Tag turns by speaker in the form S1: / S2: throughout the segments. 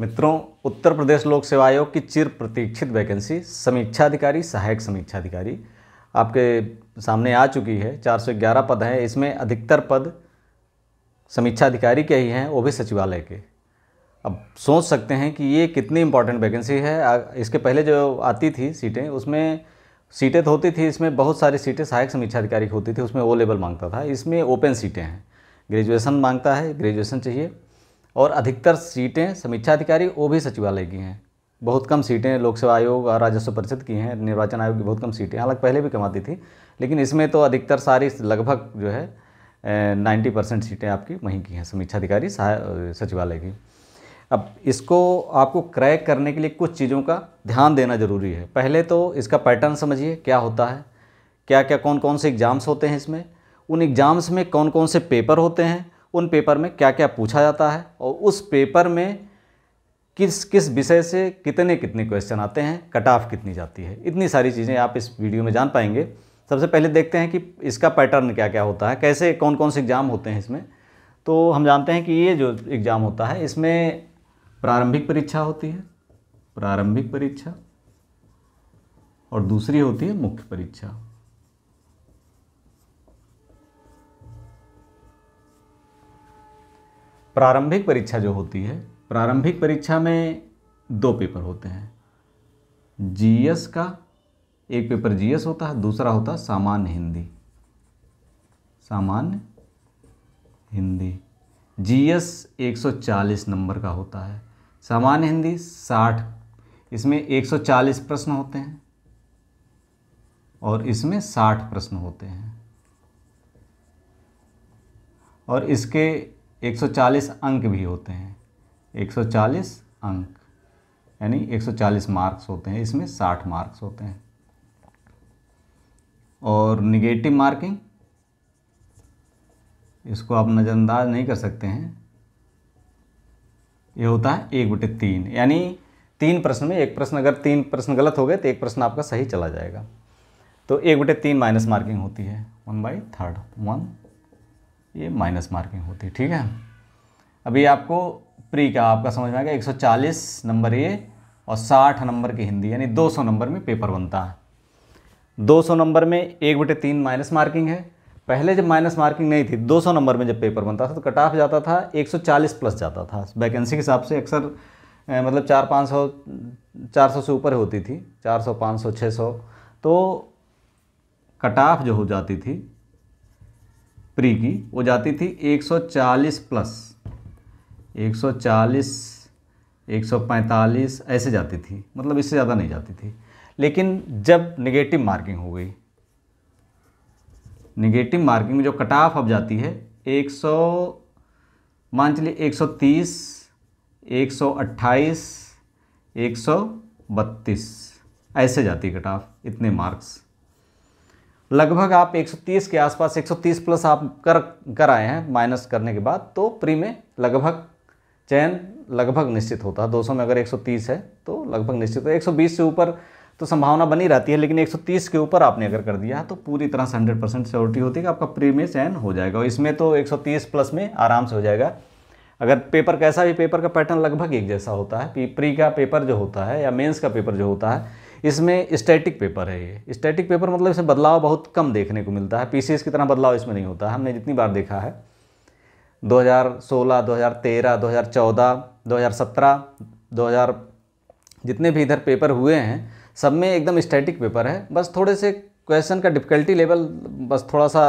S1: मित्रों उत्तर प्रदेश लोक सेवा आयोग की चिर प्रतीक्षित वैकेंसी समीक्षा अधिकारी सहायक समीक्षा अधिकारी आपके सामने आ चुकी है 411 पद हैं इसमें अधिकतर पद समीक्षा अधिकारी के ही हैं वो भी सचिवालय के अब सोच सकते हैं कि ये कितनी इम्पॉर्टेंट वैकेंसी है इसके पहले जो आती थी सीटें उसमें सीटें तो होती थी इसमें बहुत सारी सीटें सहायक समीक्षा अधिकारी की होती थी उसमें ओ लेवल मांगता था इसमें ओपन सीटें हैं ग्रेजुएसन मांगता है ग्रेजुएसन चाहिए और अधिकतर सीटें समीक्षा अधिकारी ओ भी सचिवालय की हैं बहुत कम सीटें लोक सेवा आयोग और राजस्व परिषद की हैं निर्वाचन आयोग की बहुत कम सीटें हालांकि पहले भी कमाती थी लेकिन इसमें तो अधिकतर सारी लगभग जो है नाइन्टी परसेंट सीटें आपकी वहीं की हैं समीक्षा अधिकारी सचिवालय की अब इसको आपको क्रैक करने के लिए कुछ चीज़ों का ध्यान देना ज़रूरी है पहले तो इसका पैटर्न समझिए क्या होता है क्या क्या कौन कौन से एग्ज़ाम्स होते हैं इसमें उन एग्ज़ाम्स में कौन कौन से पेपर होते हैं उन पेपर में क्या क्या पूछा जाता है और उस पेपर में किस किस विषय से कितने कितने क्वेश्चन आते हैं कट ऑफ कितनी जाती है इतनी सारी चीज़ें आप इस वीडियो में जान पाएंगे सबसे पहले देखते हैं कि इसका पैटर्न क्या क्या होता है कैसे कौन कौन से एग्ज़ाम होते हैं इसमें तो हम जानते हैं कि ये जो एग्ज़ाम होता है इसमें प्रारंभिक परीक्षा होती है प्रारंभिक परीक्षा और दूसरी होती है मुख्य परीक्षा प्रारंभिक परीक्षा जो होती है प्रारंभिक परीक्षा में दो पेपर होते हैं जीएस का एक पेपर जीएस होता है दूसरा होता है सामान्य हिंदी सामान्य हिंदी जीएस 140 नंबर का होता है सामान्य हिंदी 60 इसमें 140 प्रश्न होते हैं और इसमें 60 प्रश्न होते हैं और इसके 140 अंक भी होते हैं 140 अंक यानी 140 मार्क्स होते हैं इसमें 60 मार्क्स होते हैं और निगेटिव मार्किंग इसको आप नज़रअंदाज नहीं कर सकते हैं ये होता है एक बटे तीन यानी तीन प्रश्न में एक प्रश्न अगर तीन प्रश्न गलत हो गए तो एक प्रश्न आपका सही चला जाएगा तो एक बटे तीन माइनस मार्किंग होती है वन बाई थर्ड वन ये माइनस मार्किंग होती है ठीक है अभी आपको प्री का आपका समझ में आएगा 140 नंबर ये और 60 नंबर की हिंदी यानी 200 नंबर में पेपर बनता है 200 नंबर में एक बटे तीन माइनस मार्किंग है पहले जब माइनस मार्किंग नहीं थी 200 नंबर में जब पेपर बनता था तो कट ऑफ जाता था 140 प्लस जाता था वैकेंसी के हिसाब से अक्सर मतलब चार पाँच सौ चार सौ से ऊपर होती थी चार सौ पाँच सौ छः सौ तो कट ऑफ जो हो जाती थी प्री की वो जाती थी 140 प्लस 140 145 ऐसे जाती थी मतलब इससे ज़्यादा नहीं जाती थी लेकिन जब नेगेटिव मार्किंग हो गई नेगेटिव मार्किंग में जो कट ऑफ अब जाती है 100 मान चलिए 130 128 132 ऐसे जाती है कट ऑफ इतने मार्क्स लगभग आप 130 के आसपास 130 प्लस आप कर कर आए हैं माइनस करने के बाद तो प्री में लगभग चयन लगभग निश्चित होता है 200 में अगर 130 है तो लगभग निश्चित है 120 से ऊपर तो संभावना बनी रहती है लेकिन 130 के ऊपर आपने अगर कर दिया तो पूरी तरह से हंड्रेड परसेंट श्योरिटी होती है कि आपका प्री में चयन हो जाएगा और इसमें तो एक प्लस में आराम से हो जाएगा अगर पेपर कैसा भी पेपर का पैटर्न लगभग एक जैसा होता है प्री का पेपर जो होता है या मेन्स का पेपर जो होता है इसमें स्टैटिक पेपर है ये स्टैटिक पेपर मतलब इसमें बदलाव बहुत कम देखने को मिलता है पी की तरह बदलाव इसमें नहीं होता है हमने जितनी बार देखा है 2016, 2013, 2014, 2017, जितने भी इधर पेपर हुए हैं सब में एकदम स्टैटिक पेपर है बस थोड़े से क्वेश्चन का डिफ़िकल्टी लेवल बस थोड़ा सा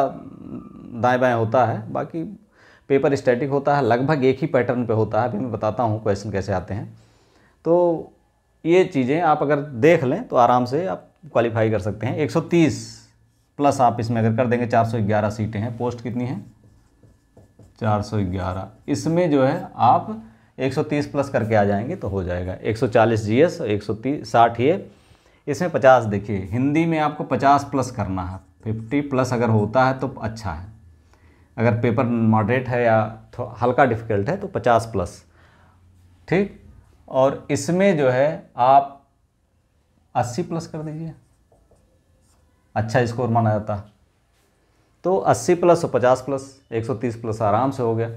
S1: दाएँ बाएँ होता है बाकी पेपर स्टैटिक होता है लगभग एक ही पैटर्न पे होता है अभी मैं बताता हूँ क्वेश्चन कैसे आते हैं तो ये चीज़ें आप अगर देख लें तो आराम से आप क्वालिफाई कर सकते हैं 130 प्लस आप इसमें अगर कर देंगे 411 सीटें हैं पोस्ट कितनी हैं 411 इसमें जो है आप 130 प्लस करके आ जाएंगे तो हो जाएगा 140 जीएस 130 साठ ये इसमें 50 देखिए हिंदी में आपको 50 प्लस करना है 50 प्लस अगर होता है तो अच्छा है अगर पेपर मॉडरेट है या हल्का डिफ़िकल्ट है तो पचास प्लस ठीक और इसमें जो है आप 80 प्लस कर दीजिए अच्छा स्कोर माना जाता तो 80 प्लस और 50 प्लस 130 प्लस आराम से हो गया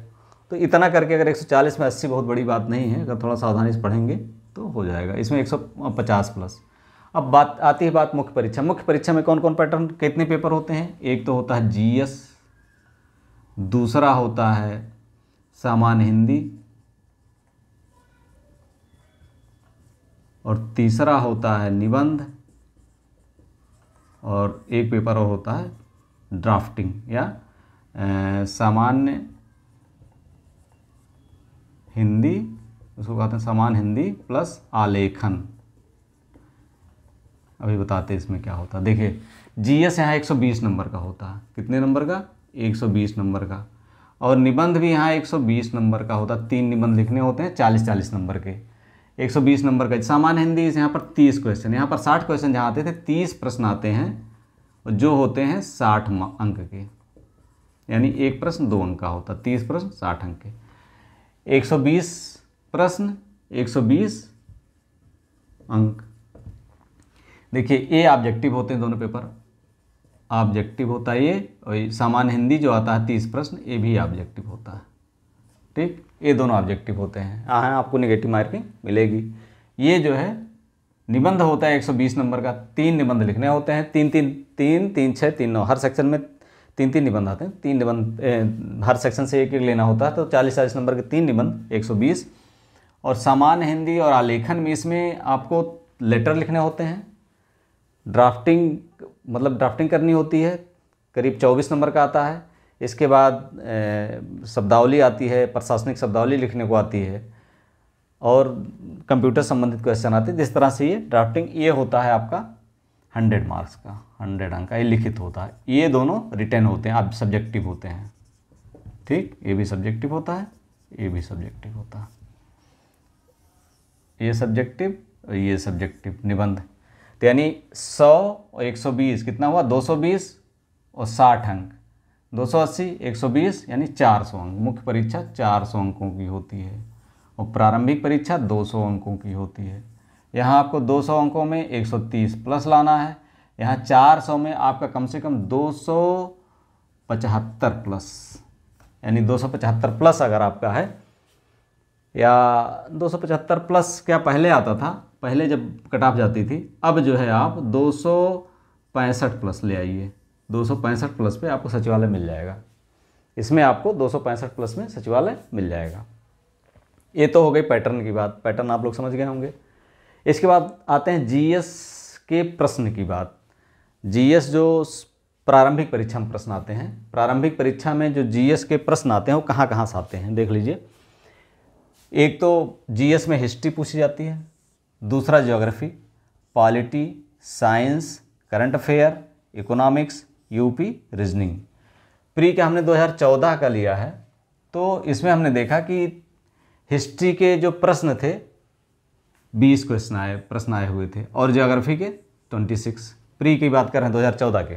S1: तो इतना करके अगर 140 में 80 बहुत बड़ी बात नहीं है अगर थोड़ा सावधानी से पढ़ेंगे तो हो जाएगा इसमें 150 प्लस अब बात आती है बात मुख्य परीक्षा मुख्य परीक्षा में कौन कौन पैटर्न कितने पेपर होते हैं एक तो होता है जी दूसरा होता है सामान्य हिंदी और तीसरा होता है निबंध और एक पेपर और होता है ड्राफ्टिंग या सामान्य हिंदी उसको कहते हैं समान हिंदी प्लस आलेखन अभी बताते हैं इसमें क्या होता है देखिए जीएस यहाँ 120 नंबर का होता है कितने नंबर का 120 नंबर का और निबंध भी यहाँ 120 नंबर का होता है तीन निबंध लिखने होते हैं 40 40 नंबर के 120 नंबर का सामान्य हिंदी यहाँ पर 30 क्वेश्चन यहाँ पर 60 क्वेश्चन जहाँ आते थे 30 प्रश्न आते हैं और जो होते हैं 60 अंक के यानी एक प्रश्न दो अंक का होता तीस प्रश्न साठ अंक के 120 प्रश्न 120 अंक देखिए ए ऑब्जेक्टिव होते हैं दोनों पेपर ऑब्जेक्टिव होता है ये और सामान्य हिंदी जो आता है तीस प्रश्न ये भी ऑब्जेक्टिव होता है ठीक ये दोनों ऑब्जेक्टिव होते हैं हाँ, हाँ आपको निगेटिव मार्किंग मिलेगी ये जो है निबंध होता है 120 नंबर का तीन निबंध लिखने होते हैं तीन तीन तीन तीन छः तीन नौ हर सेक्शन में तीन तीन निबंध आते हैं तीन निबंध हर सेक्शन से एक एक लेना होता है तो चालीस चालीस नंबर के तीन निबंध 120 और सामान्य हिंदी और आलेखन में इसमें आपको लेटर लिखने होते हैं ड्राफ्टिंग मतलब ड्राफ्टिंग करनी होती है करीब चौबीस नंबर का आता है इसके बाद शब्दावली आती है प्रशासनिक शब्दावली लिखने को आती है और कंप्यूटर संबंधित क्वेश्चन आते हैं जिस तरह से ये ड्राफ्टिंग ये होता है आपका हंड्रेड मार्क्स का हंड्रेड अंक का ये लिखित होता है ये दोनों रिटर्न होते हैं आप सब्जेक्टिव होते हैं ठीक ये भी सब्जेक्टिव होता है ये भी सब्जेक्टिव होता है ये सब्जेक्टिव और ये सब्जेक्टिव निबंध तो यानी सौ और एक सौ बीस कितना हुआ दो सौ बीस और साठ अंक सौ बीस यानी 400 अंक मुख्य परीक्षा 400 अंकों की होती है और प्रारंभिक परीक्षा 200 अंकों की होती है यहाँ आपको 200 अंकों में 130 प्लस लाना है यहाँ 400 में आपका कम से कम पचहत्तर प्लस यानी पचहत्तर प्लस अगर आपका है या 275 प्लस क्या पहले आता था पहले जब कट ऑफ जाती थी अब जो है आप पैंसठ प्लस ले आइए दो प्लस पे आपको सचिवालय मिल जाएगा इसमें आपको दो प्लस में सचिवालय मिल जाएगा ये तो हो गई पैटर्न की बात पैटर्न आप लोग समझ गए होंगे इसके बाद आते हैं जीएस के प्रश्न की बात जीएस जो प्रारंभिक परीक्षा में प्रश्न आते हैं प्रारंभिक परीक्षा में जो जीएस के प्रश्न आते हैं वो कहाँ कहाँ से आते हैं देख लीजिए एक तो जीएस में हिस्ट्री पूछी जाती है दूसरा geography polity science current affair economics UP reasoning pre का हमने 2014 का लिया है तो इसमें हमने देखा कि हिस्ट्री के जो प्रश्न थे 20 क्वेश्चन आए प्रश्न आए हुए थे और ज्योग्राफी के 26 प्री की बात कर रहे हैं 2014 के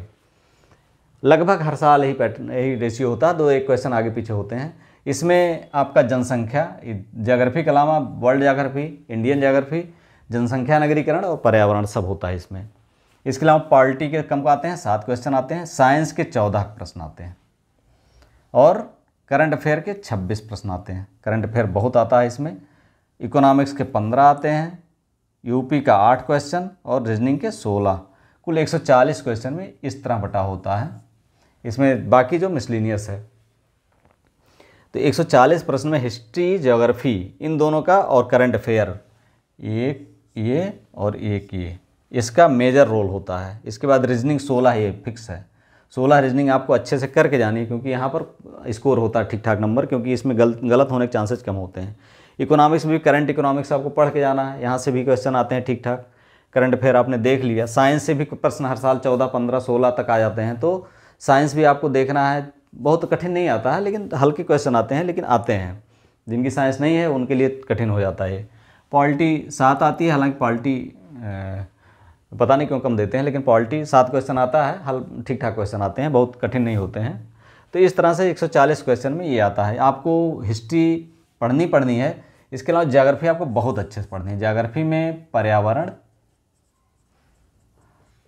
S1: लगभग हर साल यही पैटर्न यही रेशियो होता दो एक क्वेश्चन आगे पीछे होते हैं इसमें आपका जनसंख्या ज्योग्राफी के अलावा वर्ल्ड ज्योग्राफी इंडियन ज्योग्राफी जनसंख्या नगरीकरण और पर्यावरण सब होता है इसमें इसके अलावा पार्टी के कम आते हैं सात क्वेश्चन आते हैं साइंस के चौदह प्रश्न आते हैं और करंट अफेयर के छब्बीस प्रश्न आते हैं करंट अफेयर बहुत आता है इसमें इकोनॉमिक्स के पंद्रह आते हैं यूपी का आठ क्वेश्चन और रीजनिंग के सोलह कुल चालीस क्वेश्चन में इस तरह बटा होता है इसमें बाकी जो मिसलिनियस है तो 140 प्रश्न में हिस्ट्री ज्योग्राफी इन दोनों का और करंट अफेयर एक ये और एक ये इसका मेजर रोल होता है इसके बाद रीजनिंग सोलह ये फिक्स है सोलह रीजनिंग आपको अच्छे से करके जानी है क्योंकि यहाँ पर स्कोर होता है ठीक ठाक नंबर क्योंकि इसमें गलत गलत होने के चांसेस कम होते हैं इकोनॉमिक्स भी करंट इकोनॉमिक्स आपको पढ़ के जाना है यहाँ से भी क्वेश्चन आते हैं ठीक ठाक करंट अफेयर आपने देख लिया साइंस से भी प्रश्न हर साल चौदह पंद्रह सोलह तक आ जाते हैं तो साइंस भी आपको देखना है बहुत कठिन नहीं आता है लेकिन हल्के क्वेश्चन आते हैं लेकिन आते हैं जिनकी साइंस नहीं है उनके लिए कठिन हो जाता है पॉलिटी साथ आती है हालांकि पॉलिटी पता नहीं क्यों कम देते हैं लेकिन पॉलिटी सात क्वेश्चन आता है हल ठीक ठाक क्वेश्चन आते हैं बहुत कठिन नहीं होते हैं तो इस तरह से 140 क्वेश्चन में ये आता है आपको हिस्ट्री पढ़नी पढ़नी है इसके अलावा जाग्रफी आपको बहुत अच्छे से पढ़नी है जाग्रफी में पर्यावरण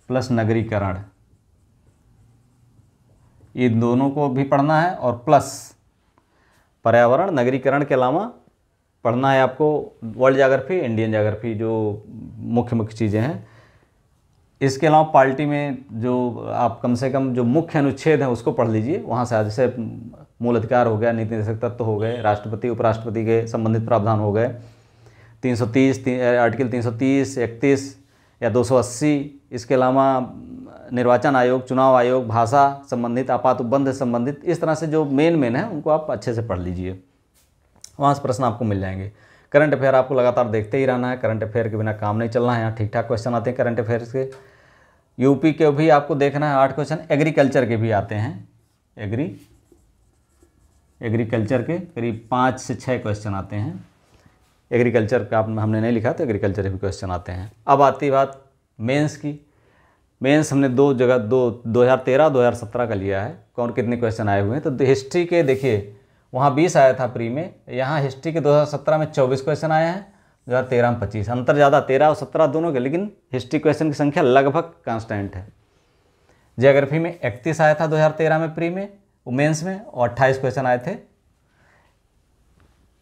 S1: प्लस नगरीकरण इन दोनों को भी पढ़ना है और प्लस पर्यावरण नगरीकरण के अलावा पढ़ना है आपको वर्ल्ड जाग्रफी इंडियन जाग्रफी जो मुख्य मुख्य चीज़ें हैं इसके अलावा पार्टी में जो आप कम से कम जो मुख्य अनुच्छेद हैं उसको पढ़ लीजिए वहाँ से जैसे मूल अधिकार हो गया नीति निर्देशक तत्व हो गए राष्ट्रपति उपराष्ट्रपति के संबंधित प्रावधान हो गए 330 आर्टिकल 330 31 या 280 इसके अलावा निर्वाचन आयोग चुनाव आयोग भाषा संबंधित आपात उपबंध संबंधित इस तरह से जो मेन मेन है उनको आप अच्छे से पढ़ लीजिए वहाँ से प्रश्न आपको मिल जाएंगे करंट अफेयर आपको लगातार देखते ही रहना है करंट अफेयर के बिना काम नहीं चलना है यहाँ ठीक ठाक क्वेश्चन आते हैं करंट अफेयर्स के यूपी के भी आपको देखना है आठ क्वेश्चन एग्रीकल्चर के भी आते हैं एग्री एग्रीकल्चर के करीब पाँच से छः क्वेश्चन आते हैं एग्रीकल्चर का आपने हमने नहीं लिखा तो एग्रीकल्चर के भी क्वेश्चन आते हैं अब आती बात मेंस की मेंस हमने दो जगह दो 2013 2017 का लिया है कौन कितने क्वेश्चन आए हुए हैं तो हिस्ट्री के देखिए वहाँ बीस आया था प्री में यहाँ हिस्ट्री के 2017 में चौबीस क्वेश्चन आए हैं दो हज़ार तेरह में पच्चीस अंतर ज़्यादा तेरह और सत्रह दोनों के लेकिन हिस्ट्री क्वेश्चन की संख्या लगभग कांस्टेंट है जियोग्राफी में इकतीस आया था तेरह में प्री में वुमेंस में और अट्ठाईस क्वेश्चन आए थे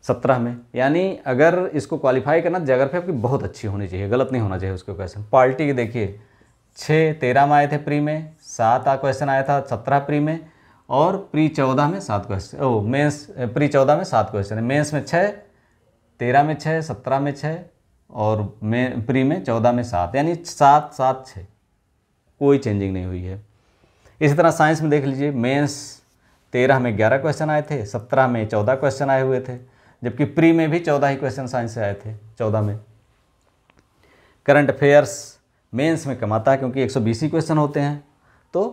S1: सत्रह में यानी अगर इसको क्वालिफाई करना जियोग्राफी आपकी बहुत अच्छी होनी चाहिए गलत नहीं होना चाहिए उसके क्वेश्चन पार्टी के देखिए छः तेरह में आए थे प्री में सात क्वेश्चन आया था सत्रह प्री में और प्री चौदह में सात क्वेश्चन ओ मेंस प्री चौदह में सात क्वेश्चन है मेंस में छः तेरह में छः सत्रह में छः और में प्री में चौदह में सात यानी सात सात छः कोई चेंजिंग नहीं हुई है इसी तरह साइंस में देख लीजिए मेंस तेरह में ग्यारह क्वेश्चन आए थे सत्रह में चौदह क्वेश्चन आए हुए थे जबकि प्री में भी चौदह ही क्वेश्चन साइंस से आए थे चौदह में करंट अफेयर्स मेंस में कम आता है क्योंकि बीस ही क्वेश्चन होते हैं तो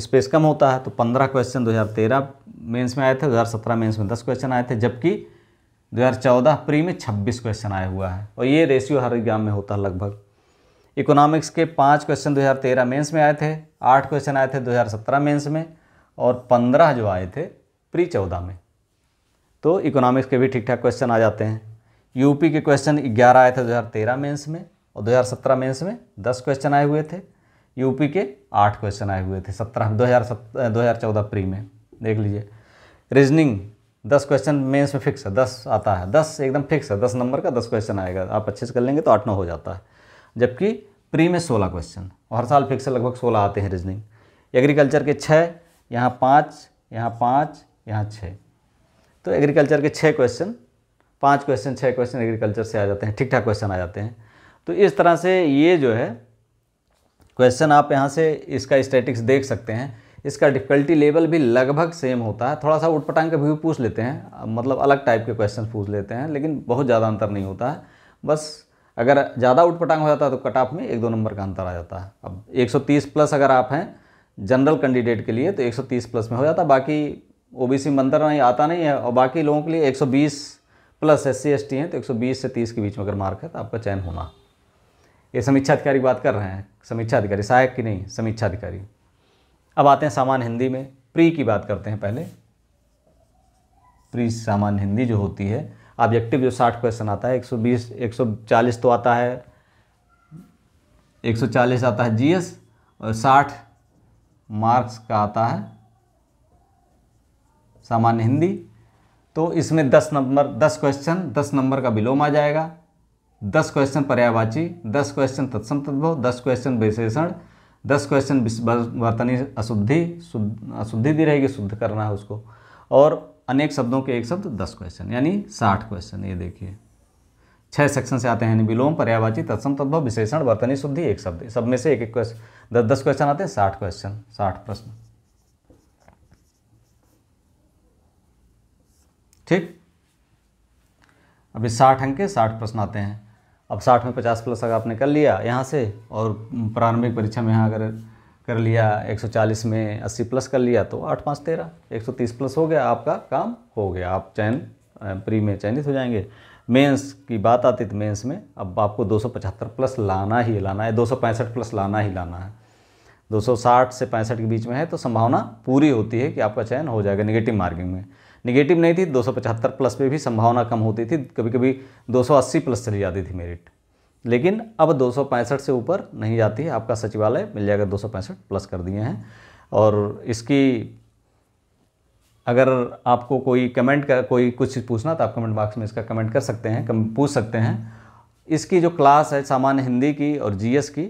S1: स्पेस कम होता है तो पंद्रह क्वेश्चन तेरह मेन्स में आए थे सत्रह मेन्स में दस क्वेश्चन आए थे जबकि 2014 प्री में 26 क्वेश्चन आया हुआ है और ये रेशियो हर एग्जाम में होता है लगभग इकोनॉमिक्स के पाँच क्वेश्चन 2013 मेंस में आए थे आठ क्वेश्चन आए थे 2017 मेंस में और पंद्रह जो आए थे प्री चौदह में तो इकोनॉमिक्स के भी ठीक ठाक क्वेश्चन आ जाते हैं यूपी के क्वेश्चन ग्यारह आए थे दो मेंस में और दो मेंस में दस क्वेश्चन आए हुए थे यूपी के आठ क्वेश्चन आए हुए थे सत्रह दो हज़ार प्री में देख लीजिए रीजनिंग दस क्वेश्चन मेंस में फिक्स है दस आता है दस एकदम फिक्स है दस नंबर का दस क्वेश्चन आएगा आप अच्छे से कर लेंगे तो आठ नौ हो जाता है जबकि प्री में सोलह क्वेश्चन और हर साल फिक्स लगभग सोलह आते हैं रीजनिंग एग्रीकल्चर के छः यहाँ पाँच यहाँ पाँच यहाँ छः तो एग्रीकल्चर के छः क्वेश्चन पाँच क्वेश्चन छः क्वेश्चन एग्रीकल्चर से आ जाते हैं ठीक ठाक क्वेश्चन आ जाते हैं तो इस तरह से ये जो है क्वेश्चन आप यहाँ से इसका स्टैटिक्स देख सकते हैं इसका डिफ़िकल्टी लेवल भी लगभग सेम होता है थोड़ा सा उठपटांग का व्यू पूछ लेते हैं मतलब अलग टाइप के क्वेश्चन पूछ लेते हैं लेकिन बहुत ज़्यादा अंतर नहीं होता है बस अगर ज़्यादा उठपटांग हो जाता है तो कट ऑफ में एक दो नंबर का अंतर आ जाता है अब 130 प्लस अगर आप हैं जनरल कैंडिडेट के लिए तो 130 प्लस में हो जाता है बाकी सी मंत्र नहीं आता नहीं है और बाकी लोगों के लिए 120 plus S C S T हैं तो 120 से 30 के बीच में अगर मार्क है तो आपका चयन होना ये समीक्षा अधिकारी बात कर रहे हैं समीक्षा अधिकारी सहायक की नहीं समीक्षा अधिकारी अब आते हैं सामान्य हिंदी में प्री की बात करते हैं पहले प्री सामान्य हिंदी जो होती है ऑब्जेक्टिव जो साठ क्वेश्चन आता है एक सौ बीस एक सौ चालीस तो आता है एक सौ चालीस आता है जीएस और साठ मार्क्स का आता है सामान्य हिंदी तो इसमें दस नंबर दस क्वेश्चन दस नंबर का विलोम आ जाएगा दस क्वेश्चन पर्यायवाची दस क्वेश्चन तत्सम तद्भव दस क्वेश्चन विशेषण दस क्वेश्चन वर्तनी अशुद्धि अशुद्धि दी रहेगी शुद्ध करना है उसको और अनेक शब्दों के एक शब्द दस क्वेश्चन यानी साठ क्वेश्चन ये देखिए छः सेक्शन से आते हैं विलोम पर्यावाची तत्सम तत्व विशेषण वर्तनी शुद्धि एक शब्द सब में से एक एक क्वेश्चन दस दस क्वेश्चन आते हैं साठ क्वेश्चन साठ प्रश्न ठीक अभी साठ अंक के साठ प्रश्न आते हैं अब साठ में पचास प्लस अगर आपने कर लिया यहाँ से और प्रारंभिक परीक्षा में यहाँ अगर कर लिया 140 में 80 प्लस कर लिया तो आठ पाँच तेरह एक प्लस हो गया आपका काम हो गया आप चयन प्री में चयनित हो जाएंगे मेंस की बात आती तो मेंस में अब आपको 275 प्लस लाना ही लाना है 265 प्लस लाना ही लाना है 260 से पैंसठ के बीच में है तो संभावना पूरी होती है कि आपका चयन हो जाएगा निगेटिव मार्किंग में निगेटिव नहीं थी 275 प्लस पे भी संभावना कम होती थी कभी कभी 280 प्लस चली जाती थी मेरिट लेकिन अब दो से ऊपर नहीं जाती है आपका सचिवालय मिल जाएगा दो प्लस कर दिए हैं और इसकी अगर आपको कोई कमेंट कर कोई कुछ चीज़ पूछना तो आप कमेंट बॉक्स में इसका कमेंट कर सकते हैं कम पूछ सकते हैं इसकी जो क्लास है सामान्य हिंदी की और जीएस की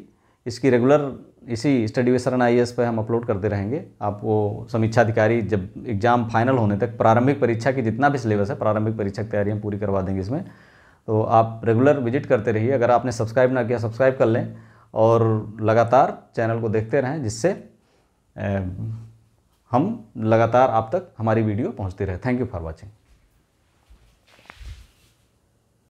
S1: इसकी रेगुलर इसी स्टडी वे शरण आई पर हम अपलोड करते रहेंगे आपको समीक्षाधिकारी जब एग्ज़ाम फाइनल होने तक प्रारंभिक परीक्षा की जितना भी सिलेबस है प्रारंभिक परीक्षा की तैयारी हम पूरी करवा देंगे इसमें तो आप रेगुलर विजिट करते रहिए अगर आपने सब्सक्राइब ना किया सब्सक्राइब कर लें और लगातार चैनल को देखते रहें जिससे हम लगातार आप तक हमारी वीडियो पहुँचती रहे थैंक यू फॉर वॉचिंग